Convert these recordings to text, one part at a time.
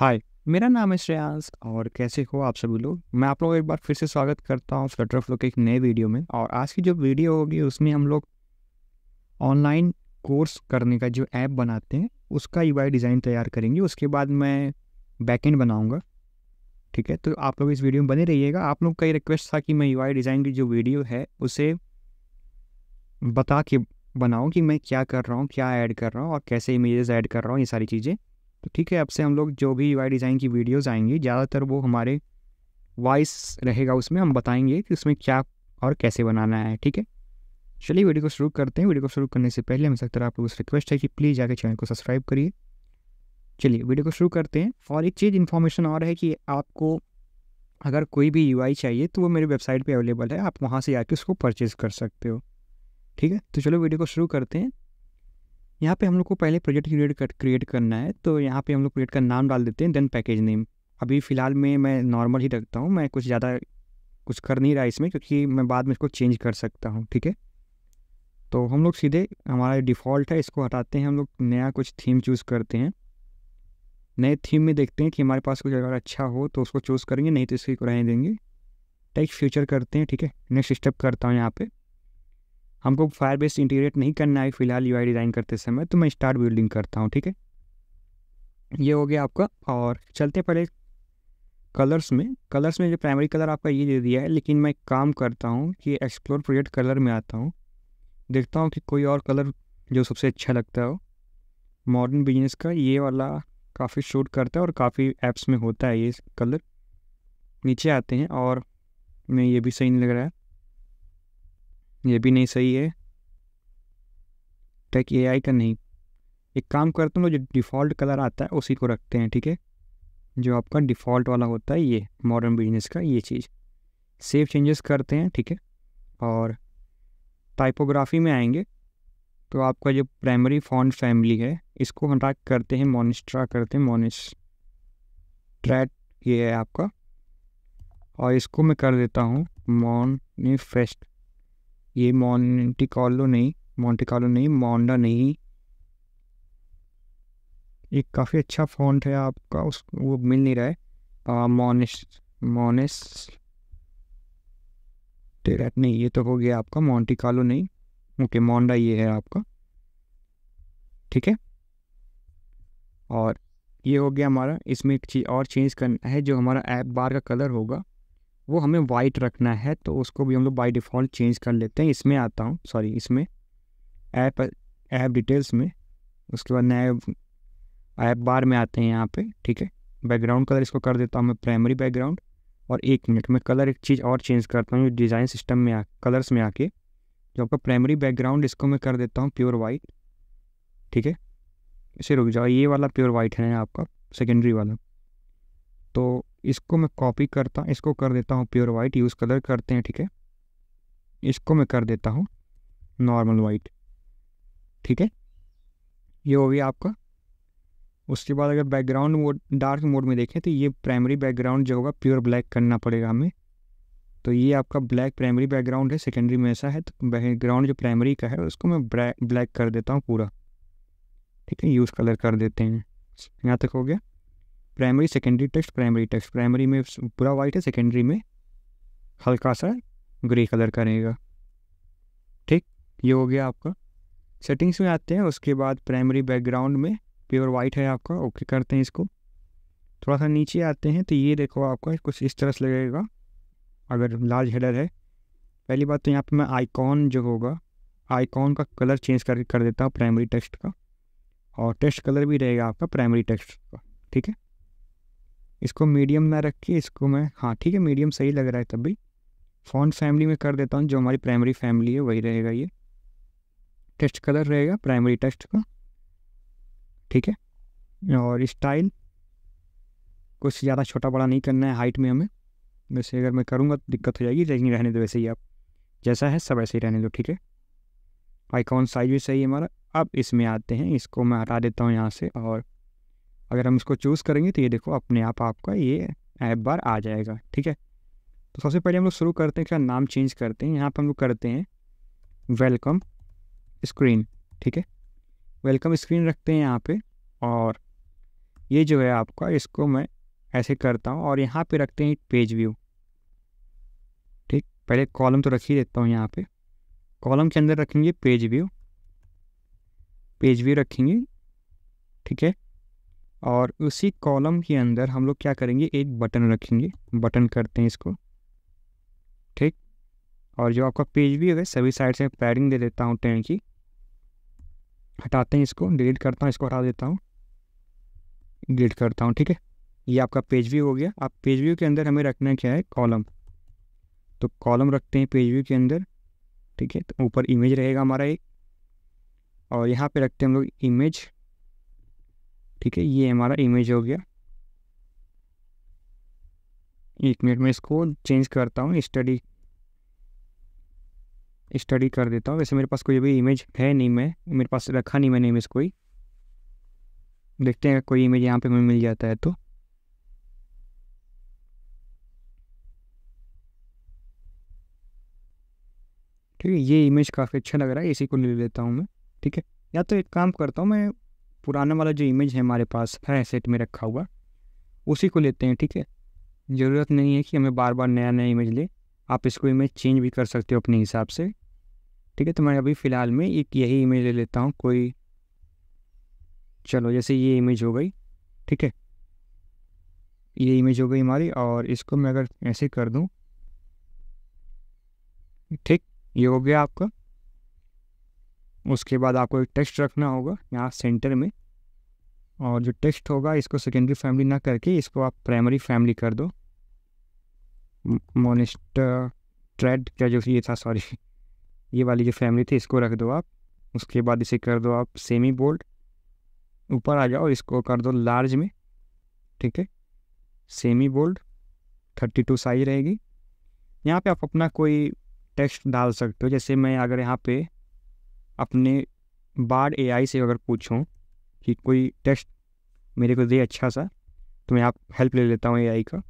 हाय मेरा नाम है श्रेयांश और कैसे हो आप सभी लोग मैं आप लोगों का एक बार फिर से स्वागत करता हूँ फ्लटर फ्लो के एक नए वीडियो में और आज की जो वीडियो होगी उसमें हम लोग ऑनलाइन कोर्स करने का जो ऐप बनाते हैं उसका यू डिज़ाइन तैयार करेंगे उसके बाद मैं बैकेंड बनाऊँगा ठीक है तो आप लोग इस वीडियो में बने रहिएगा आप लोग का ये रिक्वेस्ट था कि मैं यू डिज़ाइन की जो वीडियो है उसे बता के बनाऊँ कि मैं क्या कर रहा हूँ क्या ऐड कर रहा हूँ और कैसे इमेजेस ऐड कर रहा हूँ ये सारी चीज़ें तो ठीक है अब से हम लोग जो भी यू डिज़ाइन की वीडियोस आएंगी ज़्यादातर वो हमारे वॉइस रहेगा उसमें हम बताएंगे कि उसमें क्या और कैसे बनाना है ठीक है चलिए वीडियो को शुरू करते हैं वीडियो को शुरू करने से पहले हम सकता आप लोगों से रिक्वेस्ट है कि प्लीज़ जाकर चैनल को सब्सक्राइब करिए चलिए वीडियो को शुरू करते हैं और एक चीज़ इन्फॉर्मेशन और है कि आपको अगर कोई भी यू चाहिए तो वो मेरी वेबसाइट पर अवेलेबल है आप वहाँ से जाके उसको परचेज़ कर सकते हो ठीक है तो चलो वीडियो को शुरू करते हैं यहाँ पे हम लोग को पहले प्रोजेक्ट क्रिएट कर क्रिएट करना है तो यहाँ पे हम लोग प्रोजेक्ट का नाम डाल देते हैं देन पैकेज नेम अभी फ़िलहाल में मैं नॉर्मल ही रखता हूँ मैं कुछ ज़्यादा कुछ कर नहीं रहा इसमें क्योंकि मैं बाद में इसको चेंज कर सकता हूँ ठीक है तो हम लोग सीधे हमारा डिफ़ॉल्ट है इसको हटाते हैं हम लोग नया कुछ थीम चूज़ करते हैं नए थीम में देखते हैं कि हमारे पास कुछ अगर अच्छा हो तो उसको चूज़ करेंगे नहीं तो इसको रहने देंगे टेक्स्ट फ्यूचर करते हैं ठीक है नेक्स्ट स्टेप करता हूँ यहाँ पर हमको फायर बेस इंटीग्रेट नहीं करना है फिलहाल यू डिज़ाइन करते समय तो मैं स्टार्ट बिल्डिंग करता हूँ ठीक है ये हो गया आपका और चलते पहले कलर्स में कलर्स में जो प्राइमरी कलर आपका ये दे दिया है लेकिन मैं काम करता हूँ कि एक्सप्लोर प्रोजेक्ट कलर में आता हूँ देखता हूँ कि कोई और कलर जो सबसे अच्छा लगता हो मॉडर्न बिजनेस का ये वाला काफ़ी शूट करता है और काफ़ी ऐप्स में होता है ये कलर नीचे आते हैं और मैं ये भी सही नहीं लग रहा है ये भी नहीं सही है टेक आई का नहीं एक काम करता हूँ जो डिफ़ॉल्ट कलर आता है उसी को रखते हैं ठीक है जो आपका डिफ़ॉल्ट वाला होता है ये मॉडर्न बिजनेस का ये चीज़ सेव चेंजेस करते हैं ठीक है और टाइपोग्राफी में आएंगे तो आपका जो प्राइमरी फॉन्ट फैमिली है इसको हटा करते हैं मोनिस्ट्रा करते हैं ट्रैट ये है आपका और इसको मैं कर देता हूँ मॉनिफेस्ट ये मॉन्टिकॉलो नहीं मॉन्टिकॉलो नहीं मोंडा नहीं एक काफ़ी अच्छा फॉन्ट है आपका उस वो मिल नहीं रहा है मोनिस मोनिस टेरेट नहीं ये तो हो गया आपका मॉन्टिकॉलो नहीं ओके मोंडा ये है आपका ठीक है और ये हो गया हमारा इसमें एक चीज़ और चेंज करना है जो हमारा ऐप बार का कलर होगा वो हमें वाइट रखना है तो उसको भी हम लोग बाई डिफ़ॉल्ट चेंज कर लेते हैं इसमें आता हूँ सॉरी इसमें ऐप ऐप डिटेल्स में उसके बाद नए ऐप बार में आते हैं यहाँ पे ठीक है बैकग्राउंड कलर इसको कर देता हूँ मैं प्राइमरी बैकग्राउंड और एक मिनट में कलर एक चीज़ और चेंज करता हूँ डिज़ाइन सिस्टम में आ कलर्स में आके जो आपका प्राइमरी बैकग्राउंड इसको मैं कर देता हूँ प्योर वाइट ठीक है इसे रुक जाओ ये वाला प्योर वाइट है आपका सेकेंडरी वाला तो इसको मैं कॉपी करता इसको कर देता हूँ प्योर वाइट यूज़ कलर करते हैं ठीक है इसको मैं कर देता हूँ नॉर्मल वाइट ठीक है ये हो गया आपका उसके बाद अगर बैकग्राउंड मोड डार्क मोड में देखें तो ये प्राइमरी बैकग्राउंड जो होगा प्योर ब्लैक करना पड़ेगा हमें तो ये आपका ब्लैक प्राइमरी बैकग्राउंड है सेकेंडरी में ऐसा है तो बैकग्राउंड जो प्राइमरी का है उसको मैं ब्लैक कर देता हूँ पूरा ठीक है यूज़ कलर कर देते हैं यहाँ तक हो गया primary secondary text primary text primary में पूरा वाइट है सेकेंडरी में हल्का सा ग्रे कलर का रहेगा ठीक ये हो गया आपका सेटिंग्स में आते हैं उसके बाद प्राइमरी बैकग्राउंड में प्योर वाइट है आपका ओके करते हैं इसको थोड़ा सा नीचे आते हैं तो ये देखो आपका कुछ इस तरह से लगेगा अगर लार्ज हेडर है पहली बात तो यहाँ पे मैं आइकॉन जो होगा आइकॉन का कलर चेंज कर कर देता हूँ प्राइमरी टेक्स्ट का और टेक्स्ट कलर भी रहेगा आपका प्राइमरी टेक्स्ट का ठीक है इसको मीडियम ना रख के इसको मैं हाँ ठीक है मीडियम सही लग रहा है तब भी फॉन्ट फैमिली में कर देता हूँ जो हमारी प्राइमरी फैमिली है वही रहेगा ये टेस्ट कलर रहेगा प्राइमरी टेस्ट का ठीक है और स्टाइल कुछ ज़्यादा छोटा बड़ा नहीं करना है हाइट में हमें वैसे अगर मैं करूँगा तो दिक्कत हो जाएगी लेकिन रहने दो वैसे ही आप जैसा है सब ऐसे ही रहने दो ठीक है आइकॉन साइज भी सही है हमारा अब इसमें आते हैं इसको मैं हटा देता हूँ यहाँ से और अगर हम इसको चूज़ करेंगे तो ये देखो अपने आप आपका ये ऐप बार आ जाएगा ठीक है तो सबसे पहले हम लोग शुरू करते हैं क्या नाम चेंज करते हैं यहाँ पर हम लोग करते हैं वेलकम स्क्रीन ठीक है वेलकम स्क्रीन रखते हैं यहाँ पे और ये जो है आपका इसको मैं ऐसे करता हूँ और यहाँ पे रखते हैं पेज व्यू ठीक पहले कॉलम तो रख ही देता हूँ यहाँ पे कॉलम के अंदर रखेंगे पेज व्यू पेज व्यू रखेंगे ठीक है और उसी कॉलम के अंदर हम लोग क्या करेंगे एक बटन रखेंगे बटन करते हैं इसको ठीक और जो आपका पेज भी है सभी साइड से पैडिंग दे देता हूँ टेन की हटाते हैं इसको डिलीट करता हूँ इसको हटा देता हूँ डिलीट करता हूँ ठीक है ये आपका पेज व्यू हो गया आप पेज व्यू के अंदर हमें रखना क्या है कॉलम तो कॉलम रखते हैं पेज व्यू के अंदर ठीक है तो ऊपर इमेज रहेगा हमारा एक और यहाँ पे रखते हैं हम लोग इमेज ठीक है ये हमारा इमेज हो गया एक मिनट में इसको चेंज करता हूँ स्टडी स्टडी कर देता हूँ वैसे मेरे पास कोई अभी इमेज है नहीं मैं मेरे पास रखा नहीं मैंने इमेज कोई देखते हैं कोई इमेज यहाँ पे हमें मिल जाता है तो ठीक है ये इमेज काफ़ी अच्छा लग रहा है इसी को ले लेता हूँ मैं ठीक है या तो एक काम करता हूँ मैं पुराना वाला जो इमेज है हमारे पास है सेट में रखा हुआ उसी को लेते हैं ठीक है ज़रूरत नहीं है कि हमें बार बार नया नया इमेज ले आप इसको इमेज चेंज भी कर सकते हो अपने हिसाब से ठीक है तो मैं अभी फ़िलहाल में एक यही इमेज ले लेता हूँ कोई चलो जैसे ये इमेज हो गई ठीक है ये इमेज हो गई हमारी और इसको मैं अगर ऐसे कर दूँ ठीक ये हो गया आपका उसके बाद आपको एक टेक्स्ट रखना होगा यहाँ सेंटर में और जो टेक्स्ट होगा इसको सेकेंडरी फैमिली ना करके इसको आप प्राइमरी फैमिली कर दो मोनिस्ट ट्रेड क्या जो ये था सॉरी ये वाली जो फैमिली थी इसको रख दो आप उसके बाद इसे कर दो आप सेमी बोल्ड ऊपर आ जाओ इसको कर दो लार्ज में ठीक है semi bold thirty two size रहेगी यहाँ पे आप अपना कोई टेक्स्ट डाल सकते हो जैसे मैं अगर यहाँ पे अपने बार ए से अगर पूछूँ कि कोई टेस्ट मेरे को दे अच्छा सा तो मैं आप हेल्प ले लेता हूँ ए का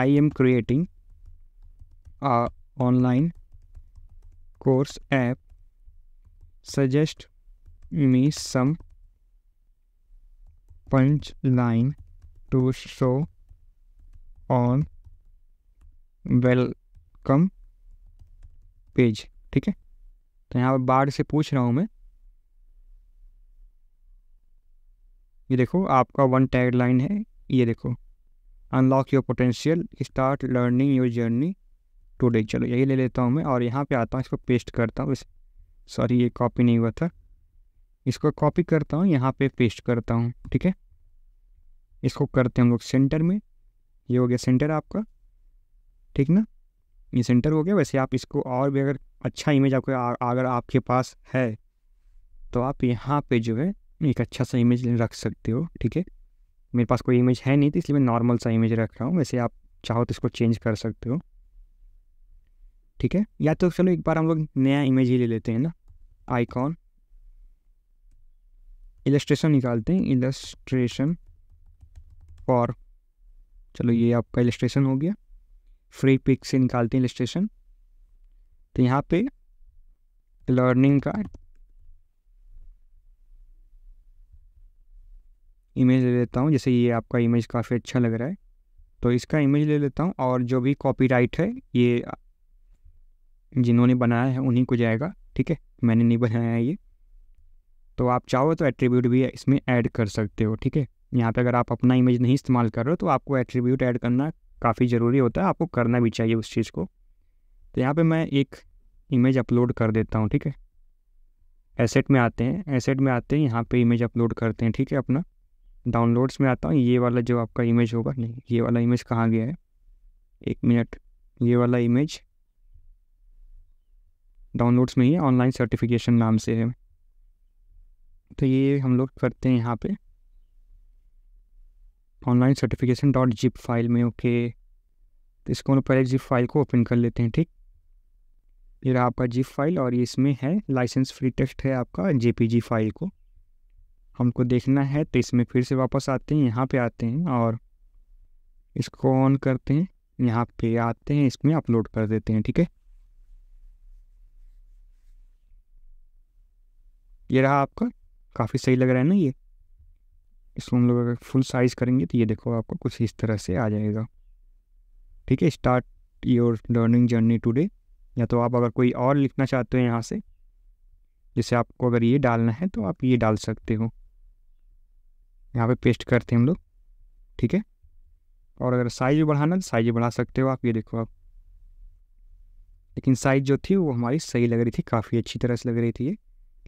I am creating online course app suggest me some punch line to show on welcome page ठीक है तो यहाँ पर बाढ़ से पूछ रहा हूँ मैं ये देखो आपका वन टैग लाइन है ये देखो unlock your potential start learning your journey day चलो यही ले लेता हूँ मैं और यहाँ पे आता हूँ इसको पेस्ट करता हूँ सॉरी ये कॉपी नहीं हुआ था इसको कॉपी करता हूँ यहाँ पे पेस्ट करता हूँ ठीक है इसको करते हैं हम लोग सेंटर में ये हो गया सेंटर आपका ठीक ना ये सेंटर हो गया वैसे आप इसको और भी अगर अच्छा इमेज आपके अगर आपके पास है तो आप यहाँ पे जो है एक अच्छा सा इमेज रख सकते हो ठीक है मेरे पास कोई इमेज है नहीं तो इसलिए मैं नॉर्मल सा इमेज रख रहा हूँ वैसे आप चाहो तो इसको चेंज कर सकते हो ठीक है या तो चलो एक बार हम लोग नया इमेज ही ले लेते हैं ना आईकॉन इलस्ट्रेशन निकालते हैं इलस्ट्रेशन और चलो ये आपका इलस्ट्रेशन हो गया फ्री पिक से निकालते हैं इलस्ट्रेशन तो यहाँ पे लर्निंग का इमेज ले लेता हूँ जैसे ये आपका इमेज काफ़ी अच्छा लग रहा है तो इसका इमेज ले लेता हूँ और जो भी कॉपीराइट है ये जिन्होंने बनाया है उन्हीं को जाएगा ठीक है मैंने नहीं बनाया है ये तो आप चाहो तो एट्रीब्यूट भी इसमें ऐड कर सकते हो ठीक है यहाँ पे अगर आप अपना इमेज नहीं इस्तेमाल कर रहे हो तो आपको एट्रीब्यूट ऐड करना काफ़ी ज़रूरी होता है आपको करना भी चाहिए उस चीज़ को तो यहाँ पे मैं एक इमेज अपलोड कर देता हूँ ठीक है एसेट में आते हैं एसेट में आते हैं यहाँ पे इमेज अपलोड करते हैं ठीक है अपना डाउनलोड्स में आता हूँ ये वाला जो आपका इमेज होगा नहीं ये वाला इमेज कहाँ गया है एक मिनट ये वाला इमेज डाउनलोड्स में ही ऑनलाइन सर्टिफिकेशन नाम से है तो ये हम लोग करते हैं यहाँ पे online certification dot zip file में ओके तो इसको हम पहले जिप फाइल को ओपन कर लेते हैं ठीक ये रहा आपका जीप फाइल और इसमें है लाइसेंस फ्री टेक्स्ट है आपका जेपीजी फाइल को हमको देखना है तो इसमें फिर से वापस आते हैं यहाँ पे आते हैं और इसको ऑन करते हैं यहाँ पे आते हैं इसमें अपलोड कर देते हैं ठीक है ये रहा आपका काफ़ी सही लग रहा है ना ये इसको हम लोग अगर फुल साइज़ करेंगे तो ये देखो आपको कुछ इस तरह से आ जाएगा ठीक है start your learning journey today या तो आप अगर कोई और लिखना चाहते हो यहाँ से जैसे आपको अगर ये डालना है तो आप ये डाल सकते हो यहाँ पे पेस्ट करते हैं हम लोग ठीक है और अगर साइज बढ़ाना तो साइज बढ़ा सकते हो आप ये देखो आप लेकिन साइज जो थी वो हमारी सही लग रही थी काफ़ी अच्छी तरह से लग रही थी ये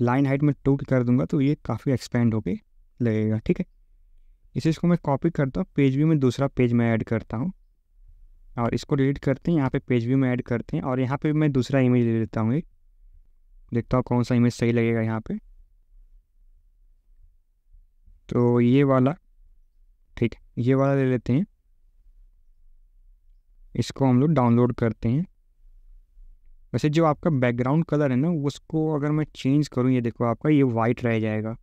लाइन हाइट में टू कर दूंगा तो ये काफ़ी एक्सपेंड होके लगेगा ठीक है इसे इसको मैं कॉपी करता हूँ पेज भी मैं दूसरा पेज में ऐड करता हूँ और इसको डिलीट करते हैं यहाँ पे पेज व्यू में ऐड करते हैं और यहाँ पे मैं दूसरा इमेज ले लेता हूँ एक देखता हूँ कौन सा इमेज सही लगेगा यहाँ पे तो ये वाला ठीक ये वाला ले लेते हैं इसको हम लोग डाउनलोड करते हैं वैसे जो आपका बैकग्राउंड कलर है ना उसको अगर मैं चेंज करूँ ये देखो आपका ये वाइट रह जाएगा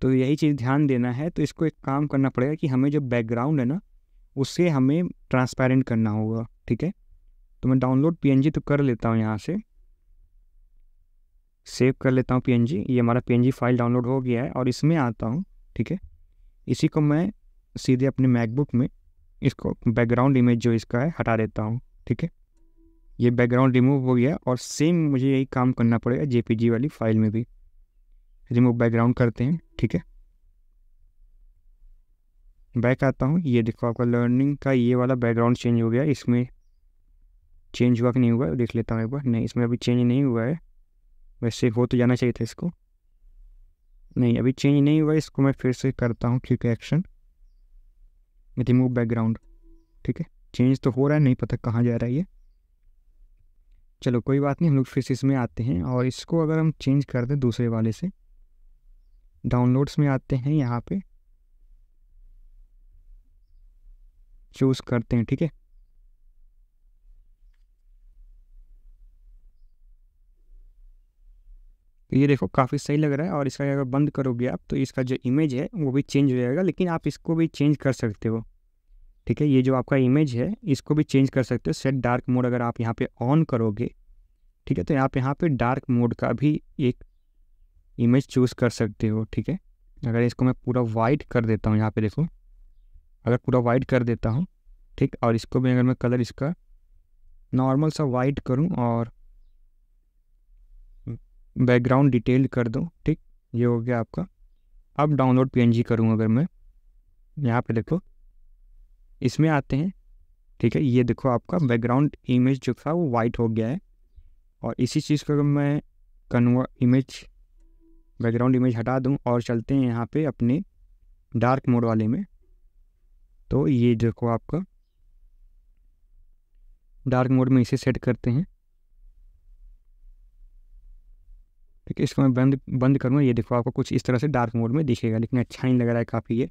तो यही चीज़ ध्यान देना है तो इसको एक काम करना पड़ेगा कि हमें जो बैकग्राउंड है ना उसे हमें ट्रांसपेरेंट करना होगा ठीक है तो मैं डाउनलोड पीएनजी तो कर लेता हूँ यहाँ से सेव कर लेता हूँ पीएनजी ये हमारा पीएनजी फाइल डाउनलोड हो गया है और इसमें आता हूँ ठीक है इसी को मैं सीधे अपने मैकबुक में इसको बैकग्राउंड इमेज जो इसका है हटा देता हूँ ठीक है ये बैकग्राउंड रिमूव हो गया और सेम मुझे यही काम करना पड़ेगा जे वाली फाइल में भी रिमूव बैकग्राउंड करते हैं ठीक है बैक आता हूँ ये देखो आपका लर्निंग का ये वाला बैकग्राउंड चेंज हो गया इसमें चेंज हुआ कि नहीं हुआ देख लेता हूँ एक बार नहीं इसमें अभी चेंज नहीं हुआ है वैसे हो तो जाना चाहिए था इसको नहीं अभी चेंज नहीं हुआ इसको मैं फिर से करता हूँ क्लिक एक्शन रिमूव बैकग्राउंड ठीक है चेंज तो हो रहा है नहीं पता कहाँ जा रहा है ये चलो कोई बात नहीं हम लोग फिर से इसमें आते हैं और इसको अगर हम चेंज कर दें दूसरे वाले से डाउनलोड्स में आते हैं यहाँ पे चूज़ करते हैं ठीक है तो ये देखो काफ़ी सही लग रहा है और इसका अगर बंद करोगे आप तो इसका जो इमेज है वो भी चेंज हो जाएगा लेकिन आप इसको भी चेंज कर सकते हो ठीक है ये जो आपका इमेज है इसको भी चेंज कर सकते हो सेट डार्क मोड अगर आप यहाँ पे ऑन करोगे ठीक है तो आप यहाँ पे डार्क मोड का भी एक इमेज चूज़ कर सकते हो ठीक है अगर इसको मैं पूरा वाइट कर देता हूँ यहाँ पर देखो अगर पूरा वाइट कर देता हूँ ठीक और इसको भी अगर मैं कलर इसका नॉर्मल सा वाइट करूँ और बैकग्राउंड डिटेल कर दूँ ठीक ये हो गया आपका अब डाउनलोड पीएनजी करूँ अगर मैं यहाँ पे देखो इसमें आते हैं ठीक है ये देखो आपका बैकग्राउंड इमेज जो था वो वाइट हो गया है और इसी चीज़ को अगर मैं कन्वर्ट इमेज बैकग्राउंड इमेज हटा दूँ और चलते हैं यहाँ पे अपने डार्क मोड वाले में तो ये देखो आपका डार्क मोड में इसे सेट करते हैं ठीक है इसको मैं बंद बंद करूँगा ये देखो आपको कुछ इस तरह से डार्क मोड में दिखेगा लेकिन अच्छा नहीं लग रहा है काफ़ी ये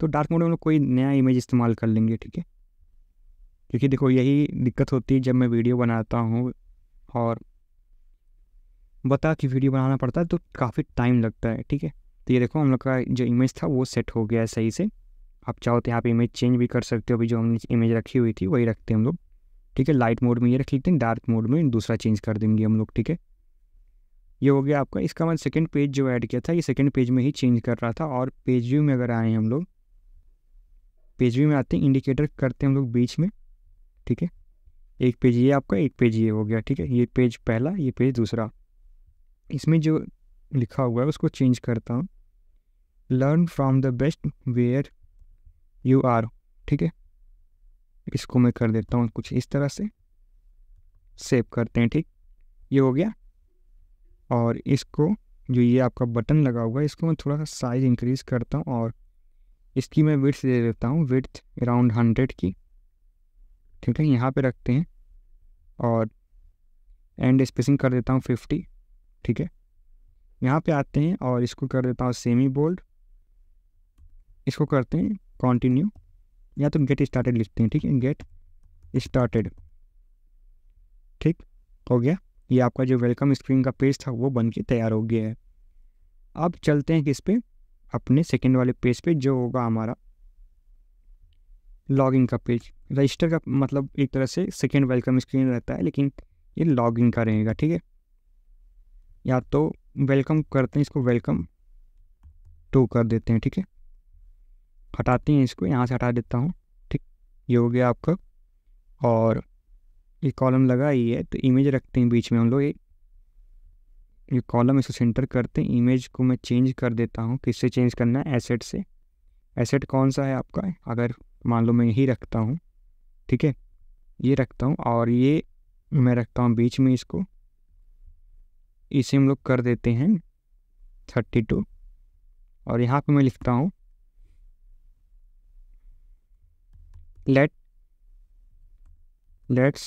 तो डार्क मोड में हम लोग कोई नया इमेज इस्तेमाल कर लेंगे ठीक है क्योंकि देखो यही दिक्कत होती है जब मैं वीडियो बनाता हूँ और बता कि वीडियो बनाना पड़ता है तो काफ़ी टाइम लगता है ठीक है तो ये देखो हम लोग का जो इमेज था वो सेट हो गया है सही से आप चाहो तो यहाँ पे इमेज चेंज भी कर सकते हो अभी जो हमने इमेज रखी हुई थी वही रखते हैं हम लोग ठीक है लाइट मोड में ये रख लेते हैं डार्क मोड में दूसरा चेंज कर देंगे हम लोग ठीक है ये हो गया आपका इसका मैंने सेकेंड पेज जो ऐड किया था ये सेकेंड पेज में ही चेंज कर रहा था और पेज व्यू में अगर आए हम लोग पेज व्यू में आते हैं इंडिकेटर करते हैं हम लोग बीच में ठीक है एक पेज ये आपका एक पेज ये हो गया ठीक है ये पेज पहला ये पेज दूसरा इसमें जो लिखा हुआ है उसको चेंज करता हूँ learn from the best where you are ठीक है इसको मैं कर देता हूँ कुछ इस तरह से सेव करते हैं ठीक ये हो गया और इसको जो ये आपका बटन लगा हुआ है इसको मैं थोड़ा सा साइज़ इंक्रीज़ करता हूँ और इसकी मैं विथ दे देता हूँ विथ अराउंड हंड्रेड की ठीक है यहाँ पे रखते हैं और एंड स्पेसिंग कर देता हूँ फिफ्टी ठीक है यहाँ पे आते हैं और इसको कर देता हूँ सेमी बोल्ड इसको करते हैं कॉन्टिन्यू या तो गेट स्टार्टेड लिखते हैं ठीक है गेट स्टार्टेड ठीक हो गया ये आपका जो वेलकम स्क्रीन का पेज था वो बन के तैयार हो गया है अब चलते हैं किस पे अपने सेकेंड वाले पेज पे जो होगा हमारा लॉगिन का पेज रजिस्टर का मतलब एक तरह से सेकेंड वेलकम स्क्रीन रहता है लेकिन ये लॉगिन का रहेगा ठीक है या तो वेलकम करते हैं इसको वेलकम टू कर देते हैं ठीक है हटाते हैं इसको यहाँ से हटा देता हूँ ठीक ये हो गया आपका और ये कॉलम लगा ही है तो इमेज रखते हैं बीच में हम लोग एक ये कॉलम इसको सेंटर करते हैं इमेज को मैं चेंज कर देता हूँ किससे चेंज करना है एसेट से एसेट कौन सा है आपका अगर मान लो मैं यही रखता हूँ ठीक है ये रखता हूँ और ये मैं रखता हूँ बीच में इसको इसे हम लोग कर देते हैं थर्टी टू और यहाँ पे मैं लिखता हूँ let let's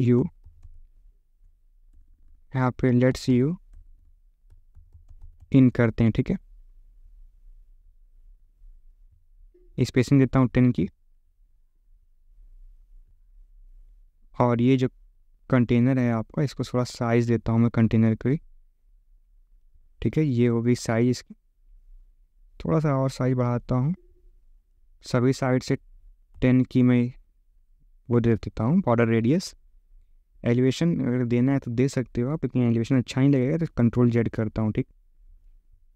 you यहाँ पे लेट्स यू इन करते हैं ठीक है स्पेसिंग देता हूँ टेन की और ये जो कंटेनर है आपका इसको थोड़ा साइज़ देता हूँ मैं कंटेनर की ठीक है ये होगी साइज़ इसकी थोड़ा सा और साइज़ बढ़ाता हूँ सभी साइड से टेन की मैं वो दे देता हूँ बॉर्डर रेडियस एलिवेशन अगर देना है तो दे सकते हो आप लेकिन एलिवेशन अच्छा नहीं लगेगा तो कंट्रोल जेड करता हूँ ठीक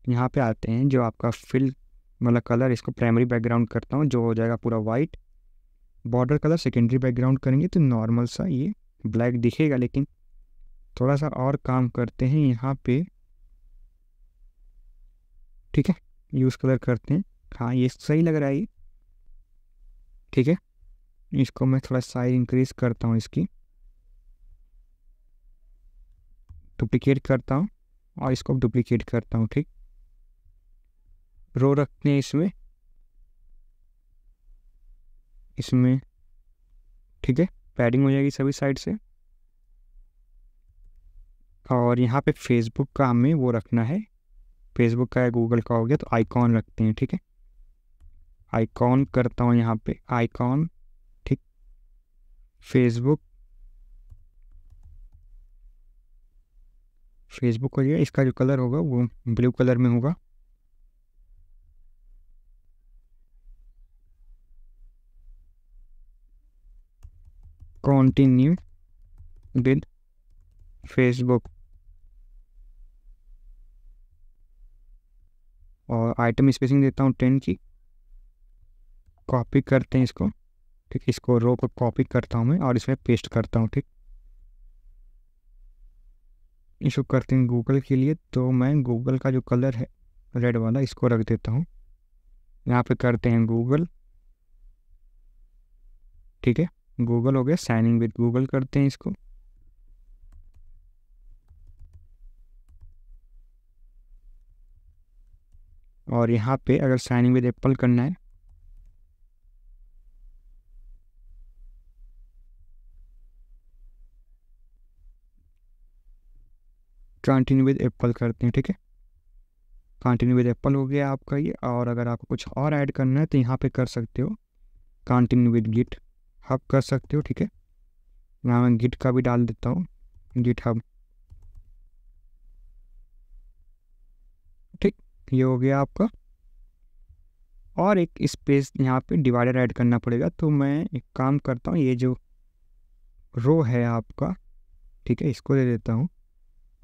यहाँ पे आते हैं जो आपका फिल मतलब कलर इसको प्राइमरी बैकग्राउंड करता हूँ जो हो जाएगा पूरा white border colour secondary background करेंगे तो नॉर्मल सा ये ब्लैक दिखेगा लेकिन थोड़ा सा और काम करते हैं यहाँ पे ठीक है यूज़ कलर करते हैं हाँ ये सही लग रहा है ये ठीक है इसको मैं थोड़ा साइज इंक्रीज करता हूँ इसकी डुप्लीकेट करता हूँ और इसको डुप्लीकेट करता हूँ ठीक रो रखते हैं इसमें इसमें ठीक है पैडिंग हो जाएगी सभी साइड से और यहाँ पे फेसबुक का हमें वो रखना है फेसबुक का या गूगल का हो गया तो आइकॉन रखते हैं ठीक है आइकॉन करता हूँ यहाँ पे आइकॉन ठीक फेसबुक फेसबुक हो गया इसका जो कलर होगा वो ब्लू कलर में होगा कॉन्टिन्यू विद फेसबुक और आइटम स्पेसिंग देता हूँ टेन की कॉपी करते हैं इसको ठीक इसको रो को कॉपी करता हूँ मैं और इसमें पेस्ट करता हूँ ठीक इसको करते हैं गूगल के लिए तो मैं गूगल का जो कलर है रेड वाला इसको रख देता हूँ यहाँ पे करते हैं गूगल ठीक है गूगल हो गया साइनिंग विद गूगल करते हैं इसको और यहाँ पे अगर साइनिंग विद एप्पल करना है कंटिन्यू विद एप्पल करते हैं ठीक है कंटिन्यू विद एप्पल हो गया आपका ये और अगर आपको कुछ और ऐड करना है तो यहाँ पे कर सकते हो कंटिन्यू विद गिट हब कर सकते हो ठीक है यहाँ मैं गिट का भी डाल देता हूँ गिट हब ठीक ये हो गया आपका और एक स्पेस यहाँ पे डिवाइडर ऐड करना पड़ेगा तो मैं एक काम करता हूँ ये जो रो है आपका ठीक है इसको दे देता हूँ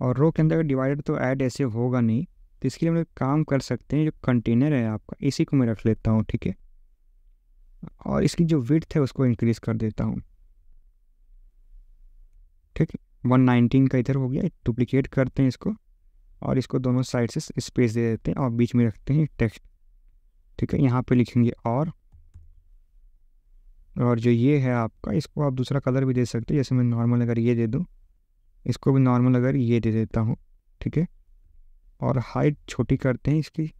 और रो के अंदर डिवाइडर तो ऐड ऐसे होगा नहीं तो इसके लिए हम लोग काम कर सकते हैं जो कंटेनर है आपका इसी को मैं रख लेता हूँ ठीक है और इसकी जो विथ है उसको इंक्रीज़ कर देता हूँ ठीक है वन नाइनटीन का इधर हो गया डुप्लिकेट करते हैं इसको और इसको दोनों साइड से स्पेस दे देते हैं और बीच में रखते हैं टेक्स्ट ठीक है यहाँ पे लिखेंगे और और जो ये है आपका इसको आप दूसरा कलर भी दे सकते हैं जैसे मैं नॉर्मल अगर ये दे दूँ इसको भी नॉर्मल अगर ये दे देता हूँ ठीक है और हाइट छोटी करते हैं इसकी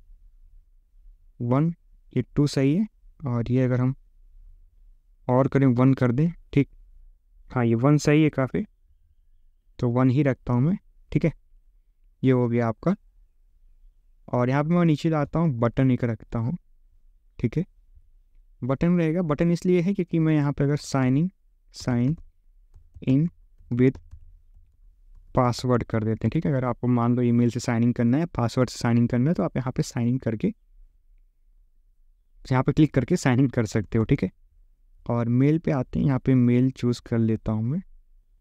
वन ये टू सही है और ये अगर हम और करें वन कर दें ठीक हाँ ये वन सही है काफ़ी तो वन ही रखता हूँ मैं ठीक है ये हो गया आपका और यहाँ पे मैं नीचे लाता हूँ बटन एक रखता हूँ ठीक है बटन रहेगा बटन इसलिए है क्योंकि मैं यहाँ पे अगर signing sign in with password कर देते हैं ठीक है अगर आपको मान लो ईमेल से साइन इन करना है पासवर्ड से साइन इन करना है तो आप यहाँ पे साइन इन करके यहाँ पे क्लिक करके साइन इन कर सकते हो ठीक है और मेल पे आते हैं यहाँ पे मेल चूज़ कर लेता हूँ मैं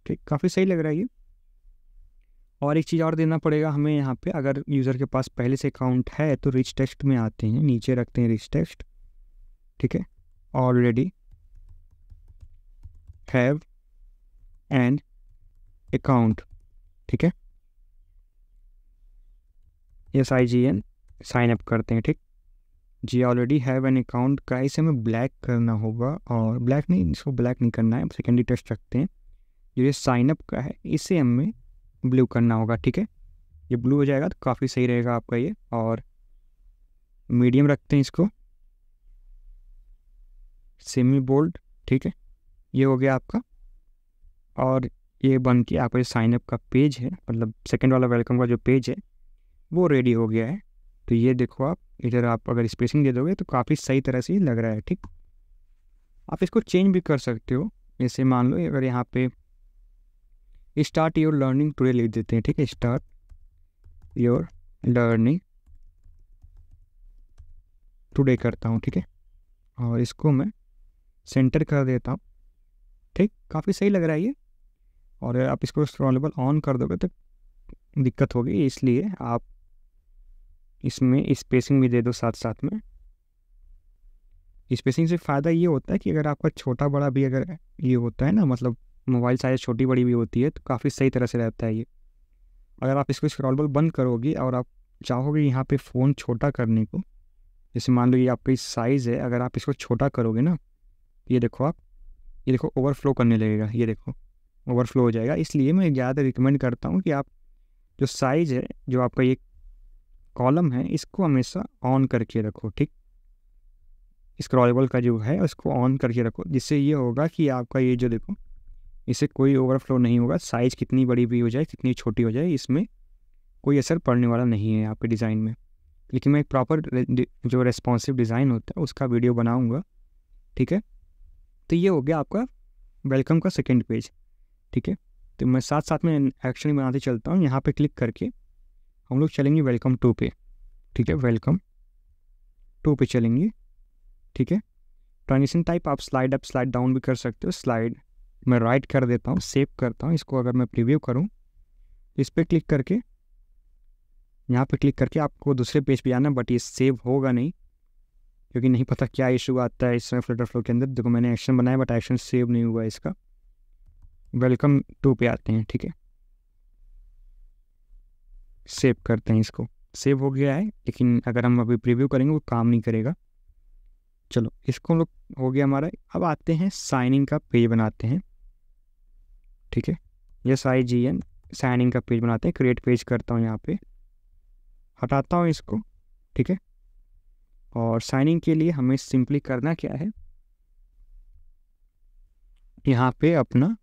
ठीक काफ़ी सही लग रहा है ये और एक चीज़ और देना पड़ेगा हमें यहाँ पर अगर यूज़र के पास पहले से अकाउंट है तो रिच टेक्स्ट में आते हैं नीचे रखते हैं रिच टेस्ट ठीक है ऑलरेडी हैव एंड अकाउंट ठीक है S I G N sign up करते हैं ठीक जी ऑलरेडी हैव एन अकाउंट का इसे हमें ब्लैक करना होगा और ब्लैक नहीं इसको ब्लैक नहीं करना है सेकेंडरी टेस्ट रखते हैं जो ये साइन अप का है इसे हमें ब्लू करना होगा ठीक है ये ब्लू हो जाएगा तो काफ़ी सही रहेगा आपका ये और मीडियम रखते हैं इसको सेमी बोल्ड ठीक है ये हो गया आपका और ये बन के आपका जो साइनअप का पेज है मतलब सेकेंड वाला वेलकम का जो पेज है वो रेडी हो गया है तो ये देखो आप इधर आप अगर स्पेसिंग दे दोगे तो काफ़ी सही तरह से लग रहा है ठीक आप इसको चेंज भी कर सकते हो जैसे मान लो अगर यहाँ पे स्टार्ट योर लर्निंग टूडे लिख देते हैं ठीक है स्टार्ट योर लर्निंग टुडे करता हूँ ठीक है और इसको मैं सेंटर कर देता हूँ ठीक काफ़ी सही लग रहा है ये और आप इसको स्क्रॉलेबल ऑन कर दोगे तो दिक्कत होगी इसलिए आप इसमें स्पेसिंग भी दे दो साथ साथ में स्पेसिंग से फ़ायदा ये होता है कि अगर आपका छोटा बड़ा भी अगर ये होता है ना मतलब मोबाइल साइज छोटी बड़ी भी होती है तो काफ़ी सही तरह से रहता है ये अगर आप इसको स्क्रॉलबल बंद करोगे और आप चाहोगे यहाँ पे फ़ोन छोटा करने को जैसे मान लो ये आपकी साइज़ है अगर आप इसको छोटा करोगे ना ये देखो आप ये देखो ओवरफ्लो करने लगेगा ये देखो ओवरफ्लो हो जाएगा इसलिए मैं ज़्यादा रिकमेंड करता हूँ कि आप जो साइज़ है जो आपका ये कॉलम है इसको हमेशा ऑन करके रखो ठीक स्क्रॉलेबल का जो है उसको ऑन करके रखो जिससे ये होगा कि आपका ये जो देखो इसे कोई ओवरफ्लो नहीं होगा साइज़ कितनी बड़ी भी हो जाए कितनी छोटी हो जाए इसमें कोई असर पड़ने वाला नहीं है आपके डिज़ाइन में लेकिन मैं एक प्रॉपर जो रेस्पॉन्सिव डिज़ाइन होता है उसका वीडियो बनाऊँगा ठीक है तो ये हो गया आपका वेलकम का सेकेंड पेज ठीक है तो मैं साथ साथ में एक्शन बनाते चलता हूँ यहाँ पे क्लिक करके हम लोग चलेंगे वेलकम टू पे ठीक है वेलकम टू पे चलेंगे ठीक है ट्रांजेक्शन टाइप आप स्लाइड अप स्लाइड डाउन भी कर सकते हो स्लाइड मैं राइट कर देता हूँ सेव करता हूँ इसको अगर मैं प्रिव्यू करूँ इस पर क्लिक करके यहाँ पे क्लिक करके आपको दूसरे पेज पे आना बट ये सेव होगा नहीं क्योंकि नहीं पता क्या इशू आता है इस समय फ्लटर फ्लो के अंदर देखो मैंने एक्शन बनाया बट एक्शन सेव नहीं हुआ इसका वेलकम टू पे आते हैं ठीक है सेव करते हैं इसको सेव हो गया है लेकिन अगर हम अभी प्रीव्यू करेंगे वो काम नहीं करेगा चलो इसको लोग हो गया हमारा अब आते हैं साइनिंग का पेज बनाते हैं ठीक है S I G N signing का पेज बनाते हैं क्रिएट पेज करता हूँ यहाँ पे हटाता हूँ इसको ठीक है और साइनिंग के लिए हमें सिंपली करना क्या है यहाँ पे अपना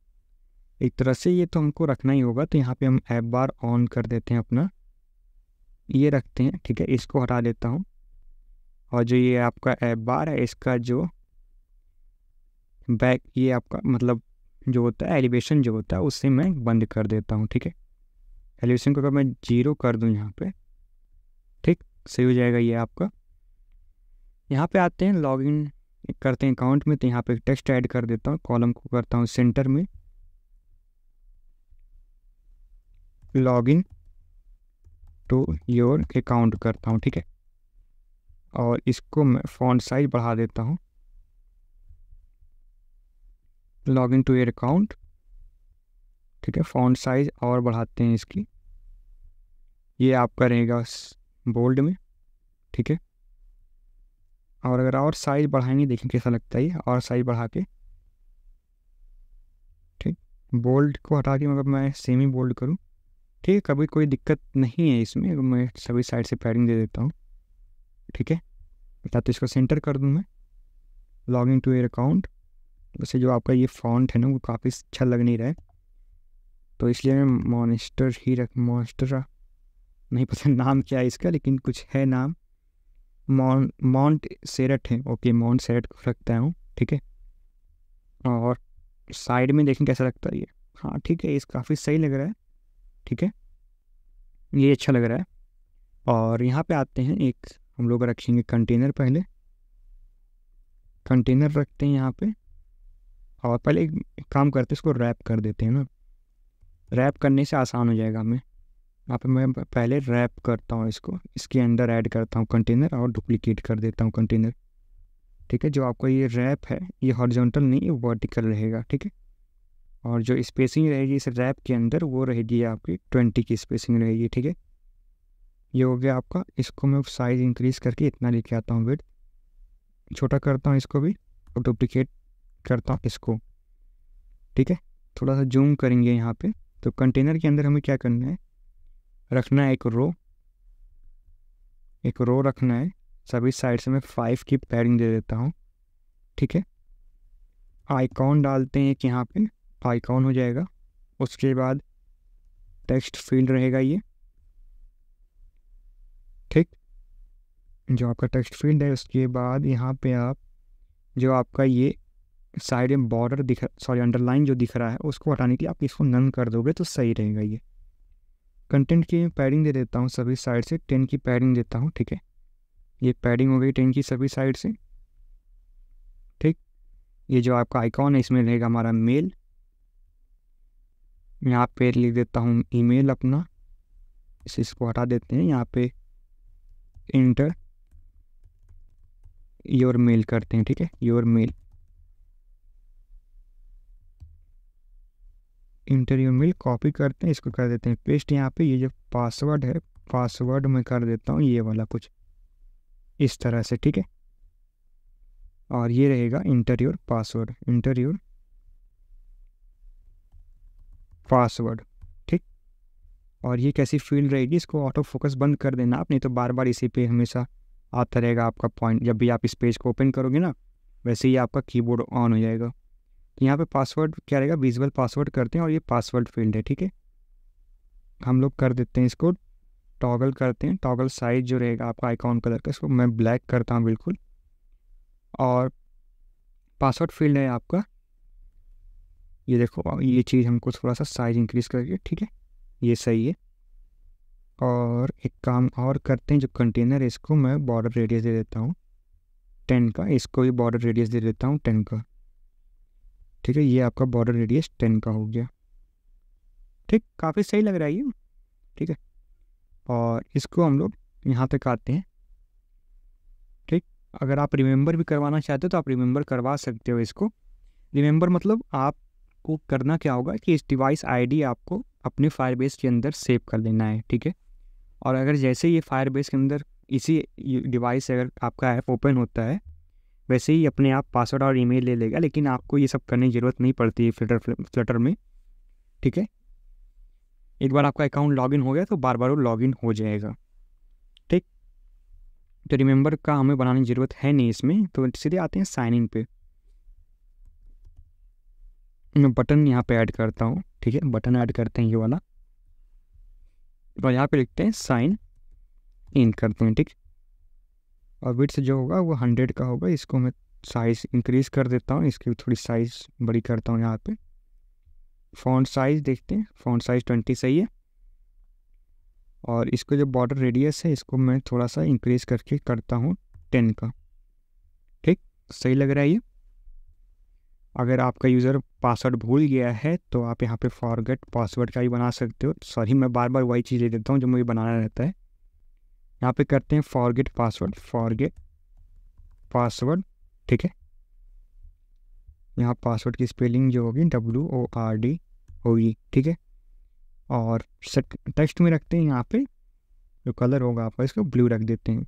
एक तरह से ये तो हमको रखना ही होगा तो यहाँ पे हम ऐप बार ऑन कर देते हैं अपना ये रखते हैं ठीक है इसको हटा देता हूँ और जो ये आपका ऐप बार है इसका जो बैक ये आपका मतलब जो होता है एलिवेशन जो होता है उससे मैं बंद कर देता हूँ ठीक है एलिवेशन को अगर मैं जीरो कर दूँ यहाँ पर ठीक सही हो जाएगा ये आपका यहाँ पर आते हैं लॉग करते हैं अकाउंट में तो यहाँ पे टेक्स्ट ऐड कर देता हूँ कॉलम को करता हूँ सेंटर में log in to your account करता हूँ ठीक है और इसको मैं फ़ॉन्ट साइज बढ़ा देता हूँ log in to your account ठीक है फ़ॉन्ट साइज और बढ़ाते हैं इसकी ये आपका रहेगा बोल्ड में ठीक है और अगर और साइज बढ़ाएंगे देखें कैसा लगता है ये और साइज बढ़ा के ठीक बोल्ड को हटा के मगर मतलब मैं सेमी बोल्ड करूँ ठीक है कभी कोई दिक्कत नहीं है इसमें मैं सभी साइड से पैडिंग दे देता हूँ ठीक है बता तो इसको सेंटर कर दूँ मैं log in to your account वैसे जो आपका ये फॉन्ट है ना वो काफ़ी अच्छा लग नहीं रहा है तो इसलिए मैं मॉनिस्टर ही रख मॉन्स्टर नहीं पता नाम क्या है इसका लेकिन कुछ है नाम मॉन माउंट सेरेट है ओके माउंट सेरेट को रखता हूँ ठीक है और साइड में देखें कैसा लगता है ये हाँ ठीक है इस काफ़ी सही लग रहा है ठीक है ये अच्छा लग रहा है और यहाँ पे आते हैं एक हम लोग रखेंगे कंटेनर पहले कंटेनर रखते हैं यहाँ पे और पहले एक काम करते इसको रैप कर देते हैं ना रैप करने से आसान हो जाएगा हमें यहाँ पे मैं पहले रैप करता हूँ इसको इसके अंदर ऐड करता हूँ कंटेनर और डुप्लीकेट कर देता हूँ कंटेनर ठीक है जो आपका ये रैप है ये हॉरिजॉन्टल नहीं ये वर्टिकल रहेगा ठीक है और जो स्पेसिंग रहेगी इस रैप के अंदर वो रहेगी आपकी ट्वेंटी की स्पेसिंग रहेगी ठीक है ये हो गया आपका इसको मैं साइज़ इंक्रीज़ करके इतना लेके आता हूँ वेट छोटा करता हूँ इसको भी और डुप्लिकेट करता हूँ इसको ठीक है थोड़ा सा जूम करेंगे यहाँ पे तो कंटेनर के अंदर हमें क्या करना है रखना है एक रो एक रो रखना है सभी साइड से मैं फाइव की पैरिंग दे देता हूँ ठीक है आइकॉन डालते हैं एक यहाँ पर आइकॉन हो जाएगा उसके बाद टेक्स्ट फील्ड रहेगा ये ठीक जो आपका टेक्स्ट फील्ड है उसके बाद यहाँ पे आप जो आपका ये साइड में बॉर्डर दिख सॉरी अंडरलाइन जो दिख रहा है उसको हटाने के लिए आप इसको नन कर दोगे तो सही रहेगा ये कंटेंट की पैडिंग दे देता हूँ सभी साइड से टेन की पैडिंग देता हूँ ठीक है ये पैडिंग हो गई टेन की सभी साइड से ठीक ये जो आपका आइकॉन है इसमें रहेगा हमारा मेल यहाँ पे लिख देता हूँ ईमेल अपना इस इसको हटा देते हैं यहाँ पे इंटर योर मेल करते हैं ठीक है your mail enter your mail copy करते हैं इसको कर देते हैं पेस्ट यहाँ पे ये जो पासवर्ड है पासवर्ड में कर देता हूँ ये वाला कुछ इस तरह से ठीक है और ये रहेगा enter your password enter your password ठीक और ये कैसी फील्ड रहेगी इसको ऑटो फोकस बंद कर देना आप नहीं तो बार बार इसी पे हमेशा आता रहेगा आपका पॉइंट जब भी आप इस पेज को ओपन करोगे ना वैसे ही आपका कीबोर्ड ऑन हो जाएगा तो यहाँ पे पासवर्ड क्या रहेगा विजुअल पासवर्ड करते हैं और ये पासवर्ड फील्ड है ठीक है हम लोग कर देते हैं इसको टॉगल करते हैं टॉगल साइज जो रहेगा आपका आइकॉन कलर का इसको मैं ब्लैक करता हूँ बिल्कुल और पासवर्ड फील्ड है आपका ये देखो ये चीज़ हमको थोड़ा सा साइज इंक्रीज़ करके ठीक है ये सही है और एक काम और करते हैं जो कंटेनर है इसको मैं बॉर्डर रेडियस दे देता हूँ टेन का इसको भी बॉर्डर रेडियस दे देता हूँ टेन का ठीक है ये आपका बॉर्डर रेडियस टेन का हो गया ठीक काफ़ी सही लग रहा है ये ठीक है और इसको हम लोग यहाँ तक आते हैं ठीक अगर आप रिमेंबर भी करवाना चाहते हो तो आप रिमेंबर करवा सकते हो इसको रिमेंबर मतलब आप आपको करना क्या होगा कि इस डिवाइस आईडी आपको अपने फायरबेस के अंदर सेव कर लेना है ठीक है और अगर जैसे ये फायरबेस के अंदर इसी डिवाइस अगर आपका ऐप ओपन होता है वैसे ही अपने आप पासवर्ड और ईमेल ले लेगा लेकिन आपको ये सब करने की ज़रूरत नहीं पड़ती है फ्लटर फ्लटर में ठीक है एक बार आपका अकाउंट लॉगिन हो गया तो बार बार वो लॉगिन हो जाएगा ठीक तो रिमेंबर का हमें बनाने की ज़रूरत है नहीं इसमें तो सीधे आते हैं साइन इन पे मैं बटन यहाँ पे ऐड करता हूँ ठीक है बटन ऐड करते हैं ये वाला और यहाँ पे लिखते हैं साइन इन करते हैं ठीक और विट्स जो होगा वो हंड्रेड का होगा इसको मैं साइज़ इंक्रीज़ कर देता हूँ इसकी थोड़ी साइज़ बड़ी करता हूँ यहाँ पे फोन साइज़ देखते हैं फोन साइज़ ट्वेंटी सही है और इसको जो बॉर्डर रेडियस है इसको मैं थोड़ा सा इंक्रीज़ करके करता हूँ टेन का ठीक सही लग रहा है ये अगर आपका यूज़र पासवर्ड भूल गया है तो आप यहाँ पे फॉरगेट पासवर्ड का ही बना सकते हो सॉरी मैं बार बार वही चीज़ ले देता हूँ जो मुझे बनाना रहता है यहाँ पे करते हैं फॉरगेट पासवर्ड फॉरगेट पासवर्ड ठीक है यहाँ पासवर्ड की स्पेलिंग जो होगी डब्ल्यू ओ आर डी होगी ठीक है और सेट टेक्स्ट में रखते हैं यहाँ पर जो कलर होगा आपका इसको ब्लू रख देते हैं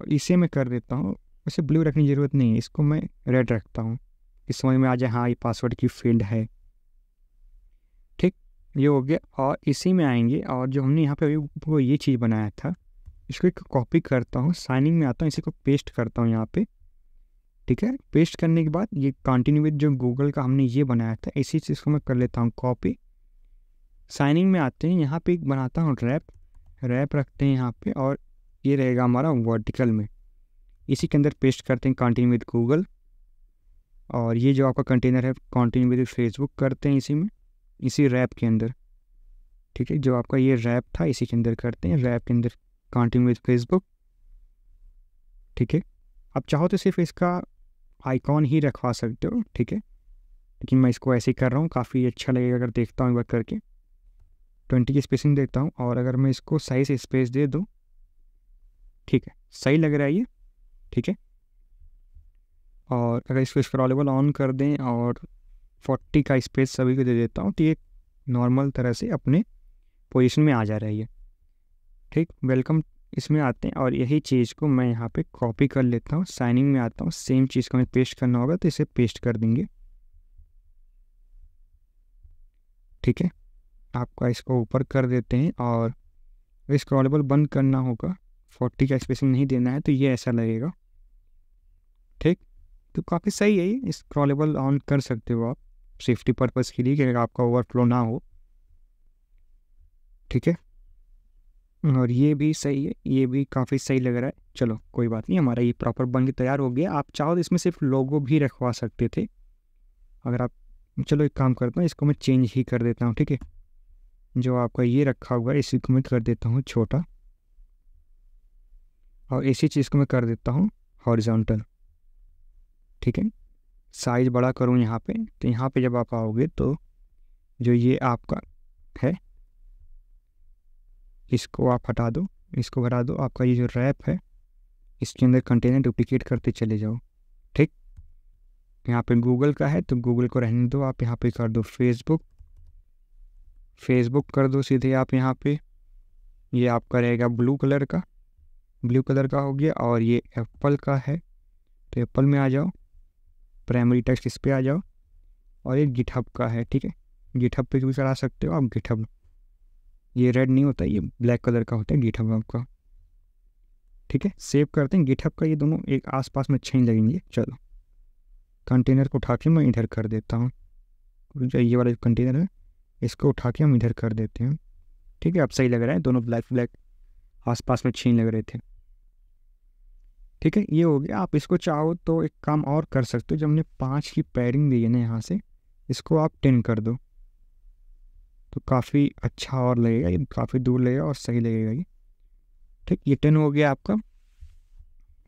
और इसे मैं कर देता हूँ वैसे ब्लू रखने की ज़रूरत नहीं है इसको मैं रेड रखता हूँ कि समझ में आ जाए हाँ ये पासवर्ड की फील्ड है ठीक ये हो गया और इसी में आएंगे और जो हमने यहाँ पे अभी ये चीज़ बनाया था इसको एक कॉपी करता हूँ साइनिंग में आता हूँ इसी को पेस्ट करता हूँ यहाँ पे ठीक है पेस्ट करने के बाद ये कंटिन्यू विद जो गूगल का हमने ये बनाया था इसी चीज़ को मैं कर लेता हूँ कॉपी साइनिंग में आते हैं यहाँ पर एक बनाता हूँ रैप रैप रखते हैं यहाँ पर और ये रहेगा हमारा वर्टिकल में इसी के अंदर पेस्ट करते हैं कंटिन्यू विद गूगल और ये जो आपका कंटेनर है कॉन्टिन्यू विद फेसबुक करते हैं इसी में इसी रैप के अंदर ठीक है जो आपका ये रैप था इसी के अंदर करते हैं रैप के अंदर कॉन्टिन्यू विद फेसबुक ठीक है आप चाहो तो सिर्फ इसका आइकॉन ही रखवा सकते हो ठीक है लेकिन मैं इसको ऐसे ही कर रहा हूँ काफ़ी अच्छा लगेगा अगर देखता हूँ एक बार करके ट्वेंटी की स्पेसिंग देखता हूँ और अगर मैं इसको सही से स्पेस दे दूँ ठीक है सही लग रहा है ये ठीक है और अगर इसको स्क्रॉलेबल ऑन कर दें और 40 का स्पेस सभी को दे देता हूँ तो ये नॉर्मल तरह से अपने पोजीशन में आ जा रही है ठीक वेलकम इसमें आते हैं और यही चीज़ को मैं यहाँ पे कॉपी कर लेता हूँ साइनिंग में आता हूँ सेम चीज़ को हमें पेस्ट करना होगा तो इसे पेस्ट कर देंगे ठीक है आपका इसको ऊपर कर देते हैं और स्क्रॉलेबल बंद करना होगा फोर्टी का स्पेसिंग नहीं देना है तो ये ऐसा लगेगा ठीक तो काफ़ी सही है ये स्क्रॉलेबल ऑन कर सकते हो आप सेफ्टी पर्पस के लिए कि आपका ओवरफ्लो ना हो ठीक है और ये भी सही है ये भी काफ़ी सही लग रहा है चलो कोई बात नहीं हमारा ये प्रॉपर बन के तैयार हो गया आप चाहो तो इसमें सिर्फ लोगो भी रखवा सकते थे अगर आप चलो एक काम करता हूँ इसको मैं चेंज ही कर देता हूँ ठीक है जो आपका ये रखा हुआ है इसी को मैं कर देता हूँ छोटा और इसी चीज़ को मैं कर देता हूँ हॉरिजॉन्टल ठीक है साइज़ बड़ा करूँ यहाँ पे तो यहाँ पे जब आप आओगे तो जो ये आपका है इसको आप हटा दो इसको हटा दो आपका ये जो रैप है इसके अंदर कंटेनर डुप्लीकेट करते चले जाओ ठीक यहाँ पे गूगल का है तो गूगल को रहने दो आप यहाँ पे कर दो फेसबुक फेसबुक कर दो सीधे आप यहाँ पे ये आपका रहेगा ब्लू कलर का ब्लू कलर का हो गया और ये एप्पल का है तो एप्पल में आ जाओ प्राइमरी टेक्स्ट इस पर आ जाओ और ये गिटहब का है ठीक है गिटहब पे भी चला सकते हो आप गिटहब ये रेड नहीं होता ये ब्लैक कलर का होता है गिटहब आपका ठीक है सेव करते हैं गिटहब का ये दोनों एक आसपास में छीन लगेंगे चलो कंटेनर को उठा के मैं इधर कर देता हूँ ये वाला कंटेनर है इसको उठा के हम इधर कर देते हैं ठीक है अब सही लग रहा है दोनों ब्लैक ब्लैक आसपास में छीन लग रहे थे ठीक है ये हो गया आप इसको चाहो तो एक काम और कर सकते हो जब हमने पाँच की पैरिंग दी है ना यहाँ से इसको आप टेन कर दो तो काफ़ी अच्छा और लगेगा ये काफ़ी दूर लगेगा और सही लगेगा ये ठीक ये टेन हो गया आपका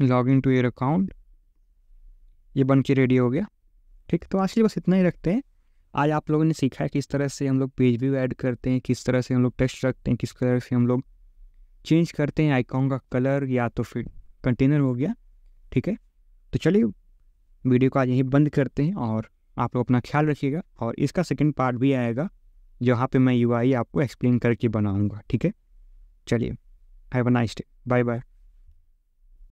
log in to your account ये बन के रेडी हो गया ठीक तो आज के लिए बस इतना ही रखते हैं आज आप लोगों ने सीखा है किस तरह से हम लोग पेज व्यू ऐड करते हैं किस तरह से हम लोग टेक्स्ट रखते हैं किस तरह से हम लोग चेंज करते हैं आइकॉन का कलर या तो फिर कंटेनर हो गया ठीक है तो चलिए वीडियो को आज यहीं बंद करते हैं और आप लोग अपना ख्याल रखिएगा और इसका सेकंड पार्ट भी आएगा जहाँ पे मैं यूआई आपको एक्सप्लेन करके बनाऊँगा ठीक है चलिए have a nice day bye bye